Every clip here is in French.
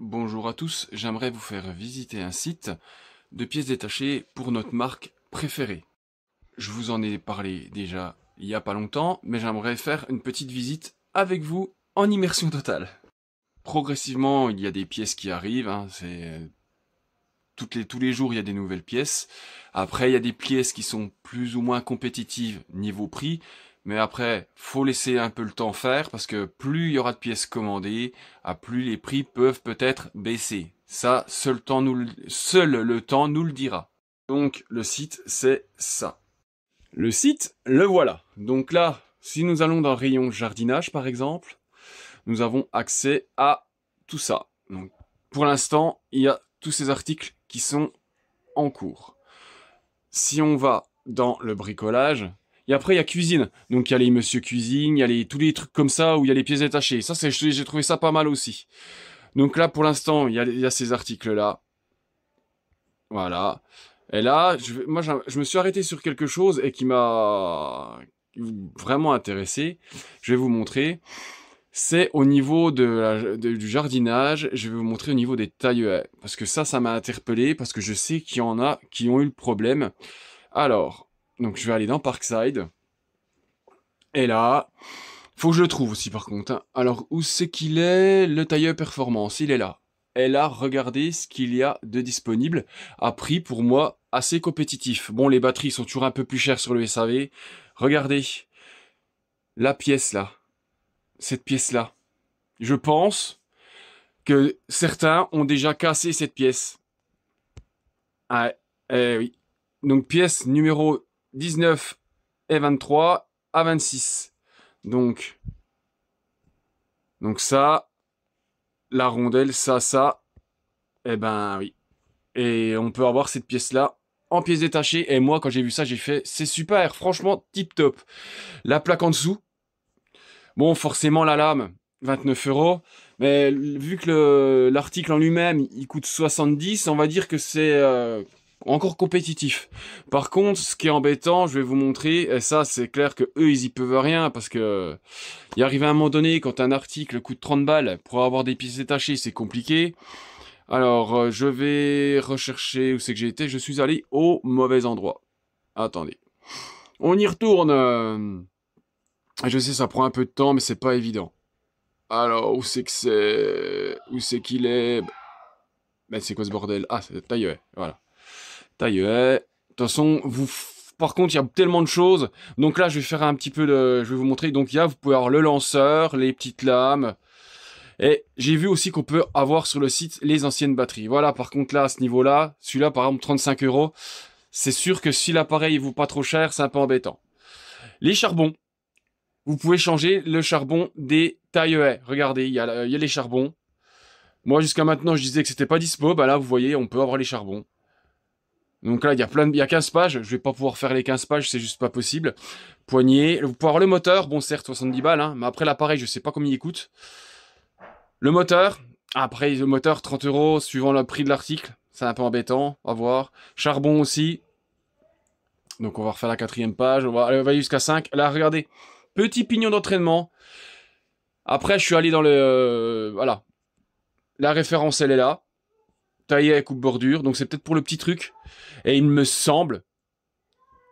Bonjour à tous, j'aimerais vous faire visiter un site de pièces détachées pour notre marque préférée. Je vous en ai parlé déjà il n'y a pas longtemps, mais j'aimerais faire une petite visite avec vous en immersion totale. Progressivement, il y a des pièces qui arrivent, hein, tous les jours, il y a des nouvelles pièces. Après, il y a des pièces qui sont plus ou moins compétitives niveau prix, mais après, faut laisser un peu le temps faire parce que plus il y aura de pièces commandées, à plus les prix peuvent peut-être baisser. Ça, seul, temps le... seul le temps nous le dira. Donc le site, c'est ça. Le site, le voilà. Donc là, si nous allons dans le rayon jardinage par exemple, nous avons accès à tout ça. pour l'instant, il y a tous ces articles qui sont en cours. Si on va dans le bricolage, et après, il y a cuisine. Donc, il y a les monsieur cuisine, il y a tous les trucs comme ça où il y a les pièces détachées. Ça, c'est, j'ai trouvé ça pas mal aussi. Donc là, pour l'instant, il y a, ces articles-là. Voilà. Et là, je, moi, je, me suis arrêté sur quelque chose et qui m'a vraiment intéressé. Je vais vous montrer. C'est au niveau de, du jardinage. Je vais vous montrer au niveau des tailleurs. Parce que ça, ça m'a interpellé parce que je sais qu'il y en a qui ont eu le problème. Alors, donc je vais aller dans Parkside. Et là, faut que je le trouve aussi par contre. Hein. Alors où c'est qu'il est Le tailleur performance, il est là. Et là, regardez ce qu'il y a de disponible à prix pour moi assez compétitif. Bon, les batteries sont toujours un peu plus chères sur le SAV. Regardez la pièce là, cette pièce là. Je pense que certains ont déjà cassé cette pièce. Ah, eh oui. Donc pièce numéro 19 et 23 à 26. Donc, donc ça, la rondelle, ça, ça, eh ben oui. Et on peut avoir cette pièce-là en pièce détachées. Et moi, quand j'ai vu ça, j'ai fait, c'est super, franchement, tip top. La plaque en dessous, bon, forcément, la lame, 29 euros. Mais vu que l'article en lui-même, il coûte 70, on va dire que c'est... Euh, encore compétitif. Par contre, ce qui est embêtant, je vais vous montrer, et ça c'est clair que eux ils y peuvent rien parce que Il arrive à un moment donné quand un article coûte 30 balles pour avoir des pièces détachées, c'est compliqué. Alors, euh, je vais rechercher où c'est que j'ai été, je suis allé au mauvais endroit. Attendez. On y retourne. Je sais ça prend un peu de temps mais c'est pas évident. Alors, où c'est que c'est où c'est qu'il est, Mais ben, c'est quoi ce bordel Ah, c'est taille, voilà. Taille De toute façon, par contre, il y a tellement de choses. Donc là, je vais faire un petit peu de... Je vais vous montrer. Donc, il y a, vous pouvez avoir le lanceur, les petites lames. Et j'ai vu aussi qu'on peut avoir sur le site les anciennes batteries. Voilà, par contre, là, à ce niveau-là, celui-là, par exemple, 35 euros. C'est sûr que si l'appareil ne vaut pas trop cher, c'est un peu embêtant. Les charbons. Vous pouvez changer le charbon des tailleuets. E. Regardez, il y, a, il les charbons. Moi, jusqu'à maintenant, je disais que c'était pas dispo. Bah là, vous voyez, on peut avoir les charbons. Donc là, il y a plein il y a 15 pages. Je vais pas pouvoir faire les 15 pages, c'est juste pas possible. Poignée, vous le moteur. Bon, certes, 70 balles, hein, mais après l'appareil, je sais pas combien il coûte. Le moteur, après le moteur, 30 euros suivant le prix de l'article. C'est un peu embêtant, à voir. Charbon aussi. Donc on va refaire la quatrième page. On va, aller, jusqu'à 5. Là, regardez, petit pignon d'entraînement. Après, je suis allé dans le, euh, voilà. La référence, elle est là taillé à coupe bordure, donc c'est peut-être pour le petit truc. Et il me semble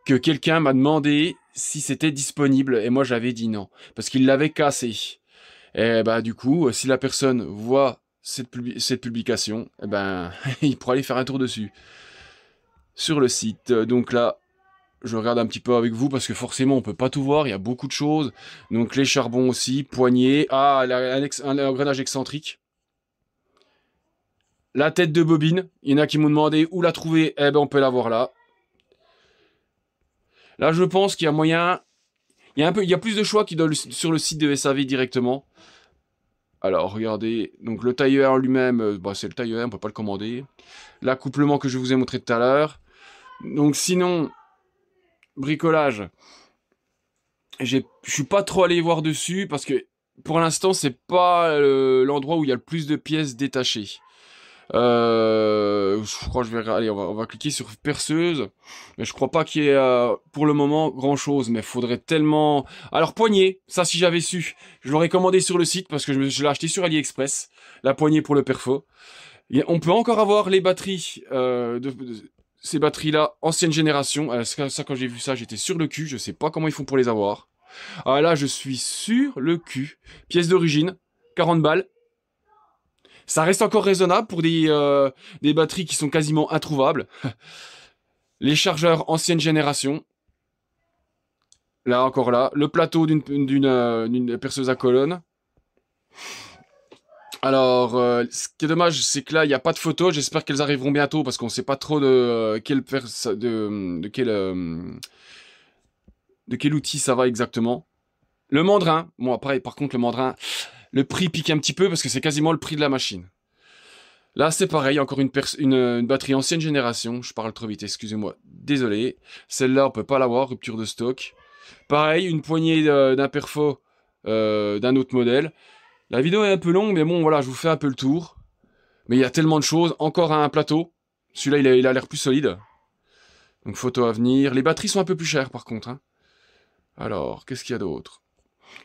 que quelqu'un m'a demandé si c'était disponible et moi j'avais dit non parce qu'il l'avait cassé. Et bah du coup, si la personne voit cette, cette publication, et eh ben il pourra aller faire un tour dessus sur le site. Donc là, je regarde un petit peu avec vous parce que forcément on peut pas tout voir, il y a beaucoup de choses. Donc les charbons aussi, poignées, ah un engrenage excentrique. La tête de bobine. Il y en a qui m'ont demandé où la trouver. Eh ben, on peut la voir là. Là, je pense qu'il y a moyen. Il y a, un peu... il plus de choix qui donnent sur le site de SAV directement. Alors, regardez. Donc, le tailleur lui-même, euh, bah, c'est le tailleur, on peut pas le commander. L'accouplement que je vous ai montré tout à l'heure. Donc, sinon, bricolage. Je suis pas trop allé voir dessus parce que pour l'instant, c'est pas l'endroit où il y a le plus de pièces détachées. Euh, je crois que je vais aller, on va, cliquer sur perceuse. Mais je crois pas qu'il y ait euh, pour le moment grand chose. Mais faudrait tellement. Alors poignée, ça si j'avais su, je l'aurais commandé sur le site parce que je, l'ai acheté sur AliExpress. La poignée pour le perfo. on peut encore avoir les batteries euh, de, ces batteries là ancienne génération. Euh, ça quand j'ai vu ça, j'étais sur le cul. Je sais pas comment ils font pour les avoir. Ah là, je suis sur le cul. Pièce d'origine, 40 balles. Ça reste encore raisonnable pour des, euh, batteries qui sont quasiment introuvables. Les chargeurs ancienne génération. Là, encore là. Le plateau d'une euh, perceuse à colonne. Alors, euh, ce qui est dommage, c'est que là, il n'y a pas de photos. J'espère qu'elles arriveront bientôt parce qu'on ne sait pas trop de quel, de, quel, de quel outil ça va exactement. Le mandrin. Bon, après, par contre, le mandrin le prix pique un petit peu parce que c'est quasiment le prix de la machine. Là, c'est pareil, encore une, batterie ancienne génération. Je parle trop vite, excusez-moi. Désolé. Celle-là, on peut pas l'avoir, rupture de stock. Pareil, une poignée euh, d'un perfo euh, d'un autre modèle. La vidéo est un peu longue, mais bon, voilà, je vous fais un peu le tour. Mais il y a tellement de choses. Encore un plateau. Celui-là, il a l'air plus solide. Donc, photo à venir. Les batteries sont un peu plus chères, par contre. Hein. Alors, qu'est-ce qu'il y a d'autre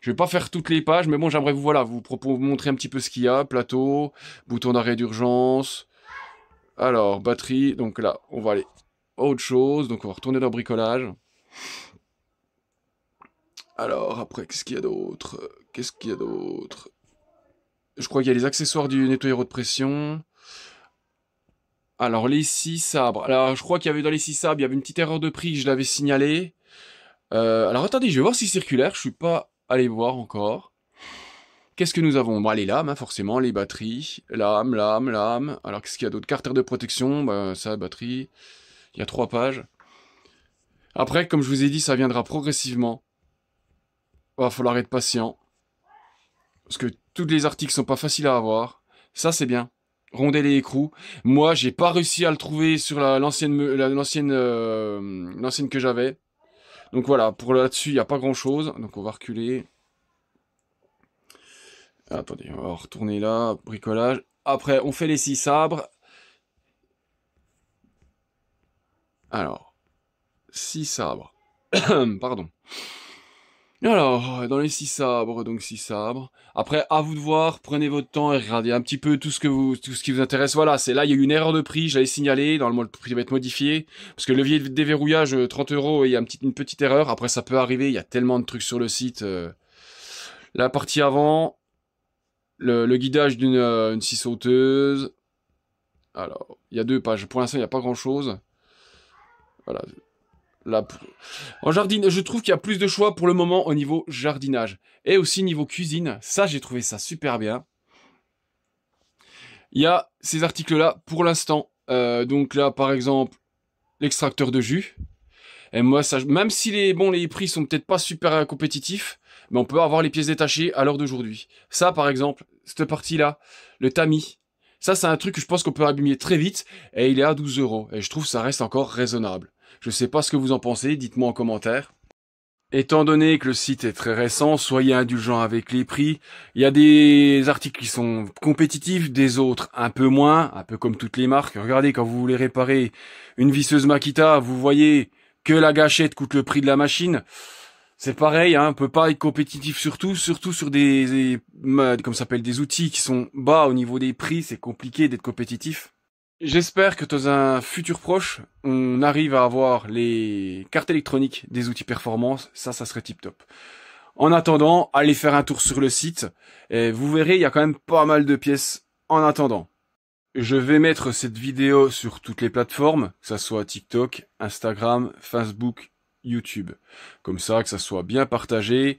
je vais pas faire toutes les pages, mais bon, j'aimerais vous, voilà, vous, montrer un petit peu ce qu'il y a. Plateau, bouton d'arrêt d'urgence. Alors, batterie. Donc là, on va aller à autre chose. Donc on va retourner dans le bricolage. Alors, après, qu'est-ce qu'il y a d'autre Qu'est-ce qu'il y a d'autre Je crois qu'il y a les accessoires du nettoyeur de pression. Alors, les six sabres. Alors, je crois qu'il y avait dans les six sabres, il y avait une petite erreur de prix, je l'avais signalé. Euh, alors, attendez, je vais voir si circulaire, je suis pas Allez voir encore. Qu'est-ce que nous avons bah, Les lames, forcément, les batteries. Lame, lame, lame. Alors, qu'est-ce qu'il y a d'autre Carter de protection, bah, ça, batterie. Il y a trois pages. Après, comme je vous ai dit, ça viendra progressivement. Va falloir être patient. Parce que tous les articles sont pas faciles à avoir. Ça, c'est bien. Rondelle et écrou. Moi, j'ai pas réussi à le trouver sur l'ancienne euh, l'ancienne que j'avais. Donc voilà, pour là-dessus, il n'y a pas grand-chose. Donc on va reculer. Ah, attendez, on va retourner là, bricolage. Après, on fait les six sabres. Alors, six sabres. Pardon alors, dans les six sabres, donc six sabres. Après, à vous de voir, prenez votre temps et regardez un petit peu tout ce que vous, tout ce qui vous intéresse. Voilà, c'est là, il y a eu une erreur de prix, j'avais signalé, dans le prix va être modifié. Parce que le levier de déverrouillage, 30 euh, euros, il y a une petite, erreur. Après, ça peut arriver, il y a tellement de trucs sur le site. Euh. La partie avant, le, guidage d'une euh, une scie sauteuse. Alors, il y a deux pages. Pour l'instant, il n'y a pas grand chose. Voilà. La... En jardin, je trouve qu'il y a plus de choix pour le moment au niveau jardinage. Et aussi niveau cuisine, ça j'ai trouvé ça super bien. Il y a ces articles-là pour l'instant. Euh, donc là, par exemple, l'extracteur de jus. Et moi, ça, même si les, bons les prix sont peut-être pas super compétitifs, mais on peut avoir les pièces détachées à l'heure d'aujourd'hui. Ça, par exemple, cette partie-là, le tamis, ça, c'est un truc que je pense qu'on peut abîmer très vite, et il est à 12 euros, et je trouve ça reste encore raisonnable. Je ne sais pas ce que vous en pensez, dites-moi en commentaire. Étant donné que le site est très récent, soyez indulgents avec les prix. Il y a des articles qui sont compétitifs, des autres un peu moins, un peu comme toutes les marques. Regardez, quand vous voulez réparer une visseuse Makita, vous voyez que la gâchette coûte le prix de la machine. C'est pareil, hein, on peut pas être compétitif surtout, surtout sur des, des comme s'appelle des outils qui sont bas au niveau des prix, c'est compliqué d'être compétitif. J'espère que dans un futur proche, on arrive à avoir les cartes électroniques des outils performance. Ça, ça serait tip top. En attendant, allez faire un tour sur le site. Et vous verrez, il y a quand même pas mal de pièces en attendant. Je vais mettre cette vidéo sur toutes les plateformes, que ça soit TikTok, Instagram, Facebook, YouTube. Comme ça, que ça soit bien partagé.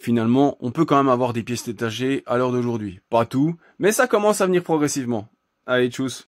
Finalement, on peut quand même avoir des pièces détachées à l'heure d'aujourd'hui. Pas tout, mais ça commence à venir progressivement. Allez, tchuss